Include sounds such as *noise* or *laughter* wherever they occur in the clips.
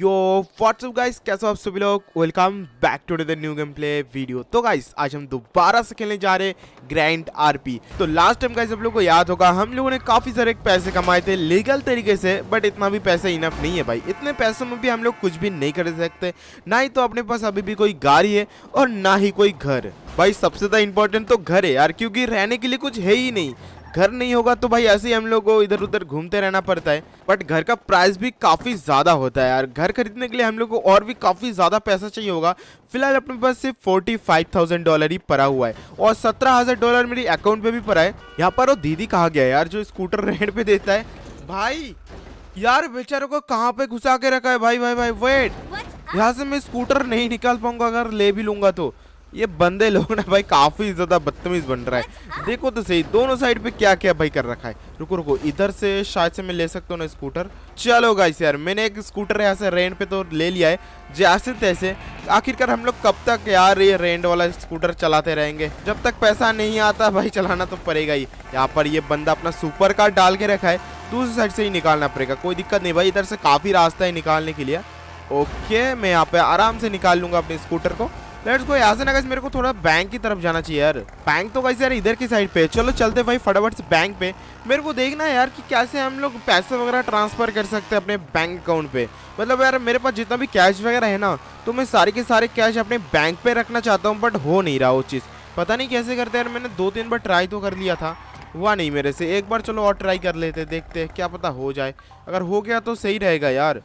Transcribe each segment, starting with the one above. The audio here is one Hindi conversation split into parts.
यो व्हाट्सअप गाइस कैसे हो आप सभी लोग welcome back to the new game play video तो गाइस आज हम दोबारा से खेलने जा रहे ग्रैंड आरपी तो लास्ट टाइम गाइस आप लोगों को याद होगा हम लोगों ने काफी सारे पैसे कमाए थे लीगल तरीके से बट इतना भी पैसा इनफ नहीं है भाई इतने पैसों में भी हम लोग कुछ भी नहीं कर सकते ना ही तो अपने पास अभी भी कोई गाड़ी है और ना ही कोई घर भाई सबसे ज़्यादा इंपॉर्टेंट तो घर है यार क्योंकि रहने के लिए कुछ है ही नहीं घर नहीं होगा तो भाई ऐसे ही हम लोग को इधर उधर घूमते रहना पड़ता है बट घर का प्राइस भी काफ़ी ज़्यादा होता है यार घर खरीदने के लिए हम लोग को और भी काफ़ी ज़्यादा पैसा चाहिए होगा फिलहाल अपने पास सिर्फ फोर्टी फाइव थाउजेंड डॉलर ही पड़ा हुआ है और सत्रह हज़ार डॉलर मेरी अकाउंट पे भी पड़ा है यहाँ पर वो दीदी कहा गया यार जो स्कूटर रेंट पे देता है भाई यार बेचारों को कहाँ पे घुसा के रखा है भाई भाई भाई वेट यहाँ से मैं स्कूटर नहीं निकाल पाऊंगा अगर ले भी लूंगा तो ये बंदे लोग ना भाई काफी ज्यादा बदतमीज बन रहा है हाँ। देखो तो सही दोनों साइड पे क्या क्या भाई कर रखा है रुको रुको इधर से शायद से मैं ले सकता हूँ ना स्कूटर चलो गाइस यार मैंने एक स्कूटर यहाँ से रेंट पे तो ले लिया है जैसे तैसे आखिरकार हम लोग कब तक यार ये रेंट वाला स्कूटर चलाते रहेंगे जब तक पैसा नहीं आता भाई चलाना तो पड़ेगा ही यहाँ पर ये बंदा अपना सुपर कार डाल के रखा है दूसरी साइड से ही निकालना पड़ेगा कोई दिक्कत नहीं भाई इधर से काफी रास्ता है निकालने के लिए ओके मैं यहाँ पे आराम से निकाल लूंगा अपने स्कूटर को लेट्स गो यहाँ से ना मेरे को थोड़ा बैंक की तरफ जाना चाहिए यार बैंक तो कैसे यार इधर की साइड पे चलो चलते भाई फटाफट से बैंक पे मेरे को देखना है यार कि कैसे हम लोग पैसे वगैरह ट्रांसफ़र कर सकते हैं अपने बैंक अकाउंट पे मतलब यार मेरे पास जितना भी कैश वगैरह है ना तो मैं सारे के सारे कैश अपने बैंक पे रखना चाहता हूँ बट हो नहीं रहा वो चीज़ पता नहीं कैसे करते यार मैंने दो तीन बार ट्राई तो कर लिया था हुआ नहीं मेरे से एक बार चलो और ट्राई कर लेते देखते क्या पता हो जाए अगर हो गया तो सही रहेगा यार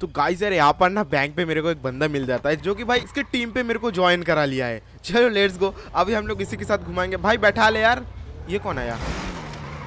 तो गाइस यार यहाँ पर ना बैंक पे मेरे को एक बंदा मिल जाता है जो कि भाई इसके टीम पे मेरे को ज्वाइन करा लिया है चलो लेट्स गो अभी हम लोग इसी के साथ घुमाएंगे भाई बैठा ले यार ये कौन आया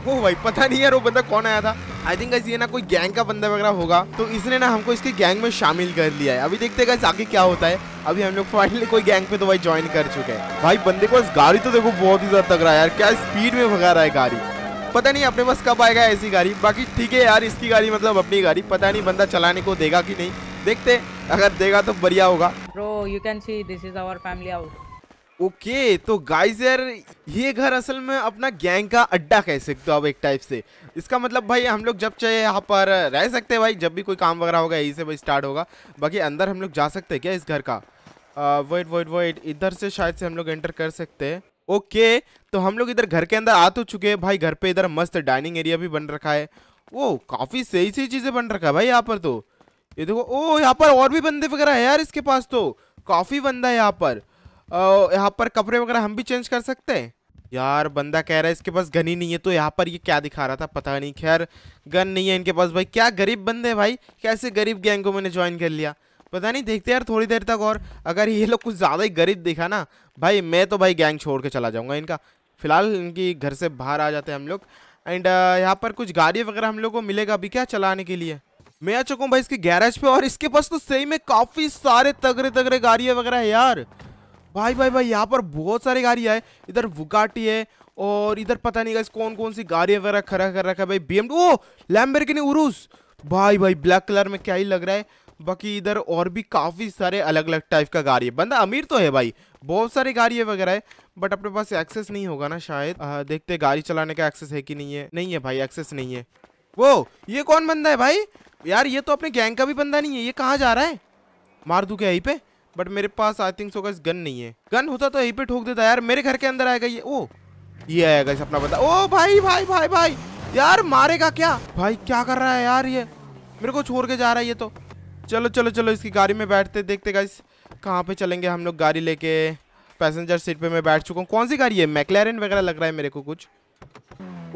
वो भाई पता नहीं यार वो बंदा कौन आया था आई थिंक ये ना कोई गैंग का बंदा वगैरह होगा तो इसने ना हमको इसके गैंग में शामिल कर लिया है अभी देखते हैं आगे क्या होता है अभी हम लोग फाइनली कोई गैंग पे तो भाई ज्वाइन कर चुके हैं भाई बंदे को गाड़ी तो देखो बहुत ही ज्यादा तगड़ा है यार क्या स्पीड में भगा रहा है गाड़ी पता नहीं अपने पास कब आएगा ऐसी गाड़ी बाकी ठीक है यार इसकी गाड़ी मतलब अपनी गाड़ी पता नहीं बंदा चलाने को देगा कि नहीं देखते अगर देगा तो बढ़िया होगा bro you can see this is our family house okay तो गाइस यार ये घर असल में अपना गैंग का अड्डा कह सकते हो अब एक टाइप से इसका मतलब भाई हम लोग जब चाहे यहाँ पर रह सकते हैं भाई जब भी कोई काम वगैरह होगा यहीं से भाई स्टार्ट होगा बाकी अंदर हम लोग जा सकते हैं क्या इस घर का वेट वेट वेट इधर से शायद से हम लोग एंटर कर सकते हैं ओके तो हम लोग इधर घर के अंदर आ तो चुके हैं भाई घर पे इधर मस्त डाइनिंग एरिया भी बन रखा है वो काफ़ी सही सही चीज़ें बन रखा है भाई यहाँ पर तो ये देखो ओ यहाँ पर और भी बंदे वगैरह है यार इसके पास तो काफ़ी बंदा है यहाँ पर यहाँ पर कपड़े वगैरह हम भी चेंज कर सकते हैं यार बंदा कह रहा है इसके पास गन ही नहीं है तो यहाँ पर ये क्या दिखा रहा था पता नहीं खैर गन नहीं है इनके पास भाई क्या गरीब बंदे भाई कैसे गरीब गैंग को मैंने ज्वाइन कर लिया पता नहीं देखते यार थोड़ी देर तक और अगर ये लोग कुछ ज़्यादा ही गरीब दिखा ना भाई मैं तो भाई गैंग छोड़ के चला जाऊँगा इनका फिलहाल इनकी घर से बाहर आ जाते हैं हम लोग एंड यहाँ पर कुछ गाड़ी वगैरह हम लोग को मिलेगा अभी क्या चलाने के लिए मैं आ चुका हूँ भाई इसके गैरेज पे और इसके पास तो सही में काफ़ी सारे तगड़े तगड़े गाड़ियाँ वगैरह है यार भाई भाई भाई यहाँ पर बहुत सारी गाड़ियाँ है इधर वुकाटी है और इधर पता नहीं गाइस कौन कौन सी गाड़ियाँ वगैरह खड़ा कर रखा है भाई बी एम ओ लैम्बरगिनी उरूस भाई भाई ब्लैक कलर में क्या ही लग रहा है बाकी इधर और भी काफ़ी सारे अलग अलग टाइप का गाड़ी है बंदा अमीर तो है भाई बहुत सारी गाड़ी वगैरह है बट अपने पास एक्सेस नहीं होगा ना शायद आ, देखते गाड़ी चलाने का एक्सेस है कि नहीं है नहीं है भाई एक्सेस नहीं है वो ये कौन बंदा है भाई यार ये तो अपने गैंग का भी बंदा नहीं है ये कहाँ जा रहा है मार दू क्या यहीं पे बट मेरे पास आई थिंक सो गन नहीं है गन होता तो यहीं पे ठोक देता यार मेरे घर के अंदर आएगा ये ओ ये आएगा इस अपना बंदा ओ भाई भाई भाई भाई यार मारेगा क्या भाई क्या कर रहा है यार ये मेरे को छोड़ के जा रहा है ये तो चलो चलो चलो इसकी गाड़ी में बैठते देखते गाइस कहाँ पे चलेंगे हम लोग गाड़ी लेके पैसेंजर सीट पे मैं बैठ चुका हूँ कौन सी गाड़ी है मैकलैरन वगैरह लग रहा है मेरे को कुछ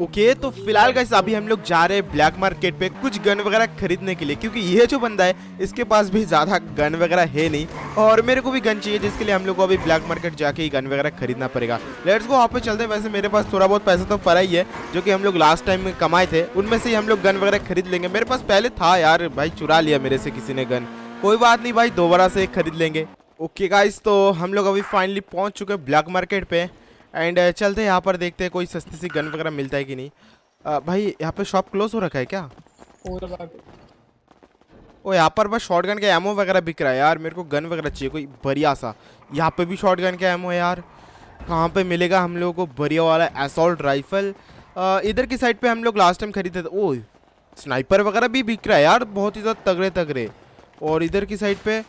ओके तो फिलहाल का अभी हम लोग जा रहे हैं ब्लैक मार्केट पे कुछ गन वगैरह खरीदने के लिए क्योंकि ये जो बंदा है इसके पास भी ज़्यादा गन वगैरह है नहीं और मेरे को भी गन चाहिए जिसके लिए हम लोग को अभी ब्लैक मार्केट जाके ही गन वगैरह खरीदना पड़ेगा लेट्स को वहाँ पे चलते हैं वैसे मेरे पास थोड़ा बहुत पैसा तो पड़ा ही है जो कि हम लोग लास्ट टाइम में कमाए थे उनमें से ही हम लोग गन वगैरह खरीद लेंगे मेरे पास पहले था यार भाई चुरा लिया मेरे से किसी ने गन कोई बात नहीं भाई दोबारा से खरीद लेंगे ओके गाइस तो हम लोग अभी फाइनली पहुँच चुके हैं ब्लैक मार्केट पर एंड uh, चलते यहाँ पर देखते हैं कोई सस्ती सी गन वगैरह मिलता है कि नहीं आ, uh, भाई यहाँ पे शॉप क्लोज हो रखा है क्या ओ यहाँ पर बस शॉर्ट गन का एमओ वगैरह बिक रहा है यार मेरे को गन वगैरह चाहिए कोई बढ़िया सा यहाँ पे भी शॉर्ट गन का एमओ है यार कहाँ पे मिलेगा हम लोगों को बढ़िया वाला एसोल्ट राइफल uh, इधर की साइड पे हम लोग लास्ट टाइम खरीदे थे ओ स्नाइपर वगैरह भी बिक रहा है यार बहुत ही ज़्यादा तगड़े तगड़े और इधर की साइड पर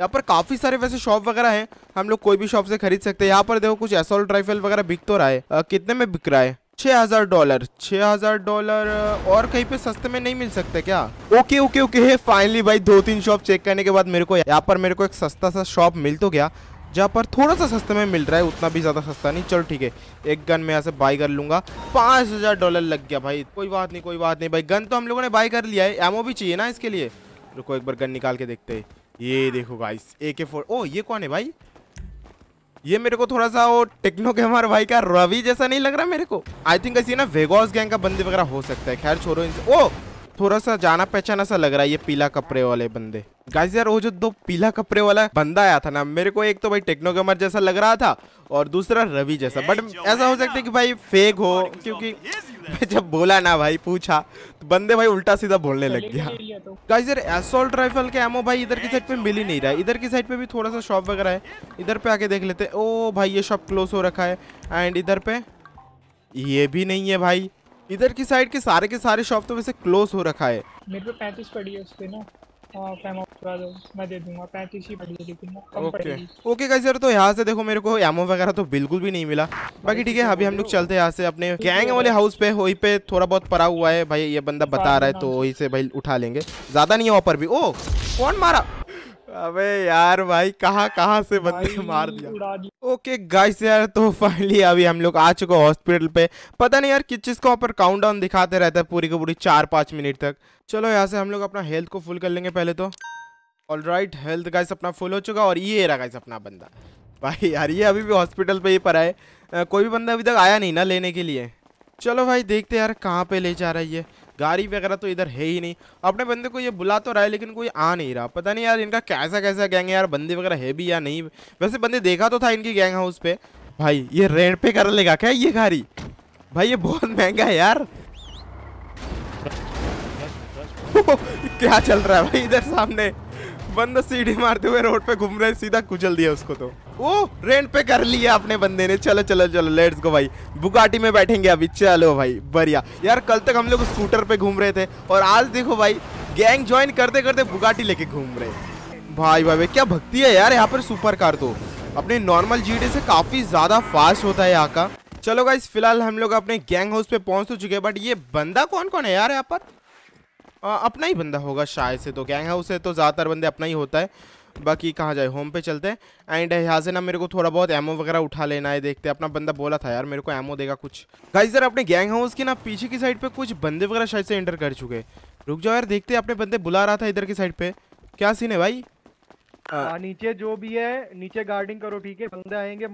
यहाँ पर काफ़ी सारे वैसे शॉप वगैरह हैं हम लोग कोई भी शॉप से खरीद सकते हैं यहाँ पर देखो कुछ एसोल्ट राइफल वगैरह बिक तो रहा है आ, कितने में बिक रहा है छह हज़ार डॉलर छह हज़ार डॉलर और कहीं पे सस्ते में नहीं मिल सकते क्या ओके ओके ओके फाइनली भाई दो तीन शॉप चेक करने के बाद मेरे को यहाँ पर मेरे को एक सस्ता सा शॉप मिल तो गया जहाँ पर थोड़ा सा सस्ते में मिल रहा है उतना भी ज़्यादा सस्ता नहीं चलो ठीक है एक गन मैं यहाँ से बाई कर लूंगा पांच हज़ार डॉलर लग गया भाई कोई बात नहीं कोई बात नहीं भाई गन तो हम लोगों ने बाई कर लिया है एमओ भी चाहिए ना इसके लिए रुको एक बार गन निकाल के देखते हैं ये देखो गाइस ए के फोर ओ ये कौन है भाई ये मेरे को थोड़ा सा वो टेक्नो गेमर भाई का रवि जैसा नहीं लग रहा मेरे को आई थिंक ऐसी ना वेगोस गैंग का बंदे वगैरह हो सकता है खैर छोड़ो इनसे ओ थोड़ा सा जाना पहचाना सा लग रहा है ये पीला कपड़े वाले बंदे गाइस यार वो जो दो पीला कपड़े वाला बंदा आया था ना मेरे को एक तो भाई टेक्नो गेमर जैसा लग रहा था और दूसरा रवि जैसा बट ऐसा हो सकता है कि भाई फेक हो तो क्योंकि मैं *laughs* जब बोला ना भाई पूछा तो बंदे भाई उल्टा सीधा बोलने लग गया तो। इधर एसोल्ट राइफल के एमओ भाई इधर की साइड पे मिल ही नहीं रहा है इधर की साइड पे भी थोड़ा सा शॉप वगैरह है इधर पे आके देख लेते ओ भाई ये शॉप क्लोज हो रखा है एंड इधर पे ये भी नहीं है भाई इधर की साइड के सारे के सारे शॉप तो वैसे क्लोज हो रखा है मेरे पे पैंतीस पड़ी है उस पे ना हाँ, ओके ओके गाइस तो यहाँ से देखो मेरे को एमो वगैरह तो बिल्कुल भी नहीं मिला बाकी ठीक है अभी हम लोग चलते हैं यहाँ से अपने गैंग वाले हाउस पे वही पे थोड़ा बहुत पड़ा हुआ है भाई ये बंदा बता हाँ, रहा है हाँ। तो वही से भाई उठा लेंगे ज्यादा नहीं है वहाँ पर भी ओ कौन मारा अबे यार भाई कहाँ कहाँ से बंदे मार दिया ओके गाइस यार तो फाइनली अभी हम लोग आ चुके हॉस्पिटल पे पता नहीं यार किस चीज़ को वहाँ पर काउंटडाउन दिखाते रहता है पूरी की पूरी चार पाँच मिनट तक चलो यहाँ से हम लोग अपना हेल्थ को फुल कर लेंगे पहले तो ऑल राइट हेल्थ गाइस अपना फुल हो चुका और ये रहा गाइस अपना बंदा भाई यार ये अभी भी हॉस्पिटल पे ही पर आए कोई भी बंदा अभी तक आया नहीं ना लेने के लिए चलो भाई देखते यार कहाँ पे ले जा रहा है ये गाड़ी वगैरह तो इधर है ही नहीं अपने बंदे को ये बुला तो रहा है लेकिन कोई आ नहीं रहा पता नहीं यार इनका कैसा कैसा गैंग है यार बंदे वगैरह है भी या नहीं वैसे बंदे देखा तो था इनकी गैंग हाउस पे भाई ये रेंट पे कर लेगा क्या ये गाड़ी भाई ये बहुत महंगा है यार *laughs* क्या चल रहा है भाई इधर सामने बंदा सीढ़ी मारते हुए रोड पे घूम रहे सीधा कुचल दिया उसको तो ओ रेंट पे कर लिया अपने बंदे ने चलो चलो चलो लेट्स गो भाई बुगाटी में बैठेंगे अभी चलो भाई बढ़िया यार कल तक हम लोग स्कूटर पे घूम रहे थे और आज देखो भाई गैंग ज्वाइन करते करते बुगाटी लेके घूम रहे भाई भाई क्या भक्ति है यार यहाँ पर सुपर कार तो अपने नॉर्मल जी से काफी ज्यादा फास्ट होता है यहाँ का चलो गाइस फिलहाल हम लोग अपने गैंग हाउस पे पहुंच तो चुके हैं बट ये बंदा कौन कौन है यार यहाँ पर अपना ही बंदा होगा शायद से तो गैंग हाउस से तो ज़्यादातर बंदे अपना ही होता है बाकी कहाँ जाए होम पे चलते हैं एंड यहाँ से ना मेरे को थोड़ा बहुत एमओ वगैरह उठा लेना है देखते हैं अपना बंदा बोला था यार मेरे को एमओ देगा कुछ गाइस सर अपने गैंग हाउस के ना पीछे की साइड पे कुछ बंदे वगैरह शायद से एंटर कर चुके रुक जाओ यार देखते हैं अपने बंदे बुला रहा था इधर की साइड पे क्या सीन है भाई आ, हाँ, नीचे जो भी है नीचे गार्डिंग करो ठीक है बंदे आएंगे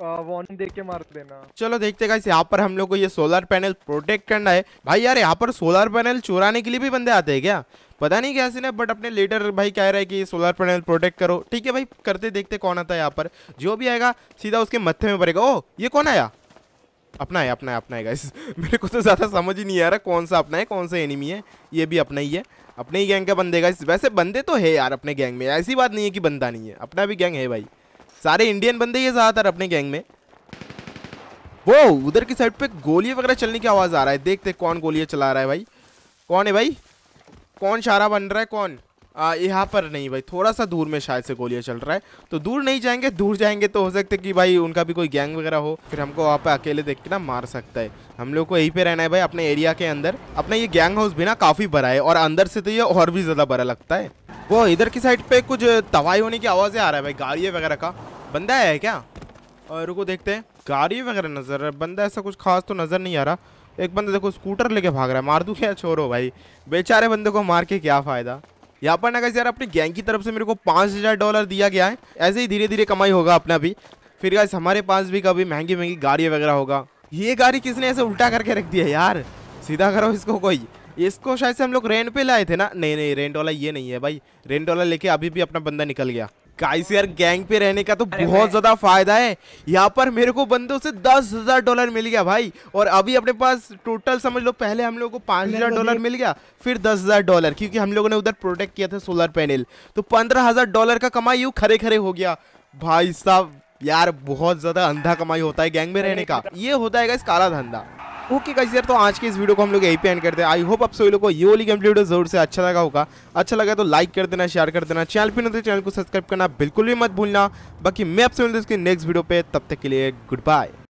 वार्निंग देख के मार देना चलो देखते हैं यहाँ पर हम लोग को ये सोलर पैनल प्रोटेक्ट करना है भाई यार यहाँ पर सोलर पैनल चुराने के लिए भी बंदे आते हैं क्या पता नहीं क्या ना बट अपने लीडर भाई कह रहा है कि सोलर पैनल प्रोटेक्ट करो ठीक है भाई करते देखते कौन आता है यहाँ पर जो भी आएगा सीधा उसके मत्थे में पड़ेगा ओ ये कौन आया अपना है अपना है अपना है गाइस *laughs* मेरे को तो ज़्यादा समझ ही नहीं आ रहा कौन सा अपना है कौन सा एनिमी है ये भी अपना ही है अपने ही गैंग का बंदे गाइस वैसे बंदे तो है यार अपने गैंग में ऐसी बात नहीं है कि बंदा नहीं है अपना भी गैंग है भाई सारे इंडियन बंदे ये ज़्यादातर अपने गैंग में वो उधर की साइड पे गोली वगैरह चलने की आवाज़ आ रहा है देखते कौन गोलियाँ चला रहा है भाई कौन है भाई कौन शारा बन रहा है कौन यहाँ पर नहीं भाई थोड़ा सा दूर में शायद से गोलियाँ चल रहा है तो दूर नहीं जाएंगे दूर जाएंगे तो हो सकते कि भाई उनका भी कोई गैंग वगैरह हो फिर हमको वहाँ पे अकेले देख के ना मार सकता है हम लोग को यहीं पे रहना है भाई अपने एरिया के अंदर अपना ये गैंग हाउस भी ना काफ़ी बड़ा है और अंदर से तो ये और भी ज़्यादा बड़ा लगता है वो इधर की साइड पे कुछ तबाही होने की आवाज़ें आ रहा है भाई गाड़िया वगैरह का बंदा है क्या और रुको देखते हैं गाड़ी वगैरह नज़र बंदा ऐसा कुछ खास तो नज़र नहीं आ रहा एक बंदा देखो स्कूटर लेके भाग रहा है मार दूँ क्या छोड़ो भाई बेचारे बंदे को मार के क्या फ़ायदा यहाँ पर ना कैसे यार अपनी गैंग की तरफ से मेरे को पाँच हज़ार डॉलर दिया गया है ऐसे ही धीरे धीरे कमाई होगा अपना भी फिर क्या हमारे पास भी कभी महंगी महंगी गाड़ी वगैरह होगा ये गाड़ी किसने ऐसे उल्टा करके रख दिया यार सीधा करो इसको कोई इसको शायद से हम लोग रेंट पे लाए थे ना नहीं नहीं रेंट वाला ये नहीं है भाई रेंट वाला लेके अभी भी अपना बंदा निकल गया गाइस यार गैंग पे रहने का तो बहुत ज्यादा फायदा है यहाँ पर मेरे को बंदों से दस हजार डॉलर मिल गया भाई और अभी अपने पास टोटल समझ लो पहले हम लोगों को पांच हजार डॉलर मिल गया फिर दस हजार डॉलर क्योंकि हम लोगों ने उधर प्रोटेक्ट किया था सोलर पैनल तो पंद्रह हजार डॉलर का कमाई यू खरे खरे हो गया भाई साहब यार बहुत ज्यादा अंधा कमाई होता है गैंग में रहने का ये होता है इस काला धंधा ओके गाइस यार तो आज के इस वीडियो को हम लोग यही पे एंड करते हैं आई होप आप सभी लोग को ये वाली गेम वीडियो जरूर से अच्छा लगा होगा अच्छा लगा तो लाइक कर देना शेयर कर देना चैनल पर नहीं चैनल को सब्सक्राइब करना बिल्कुल भी मत भूलना बाकी मैं आपसे मिलते उसकी नेक्स्ट वीडियो पे तब तक के लिए गुड बाय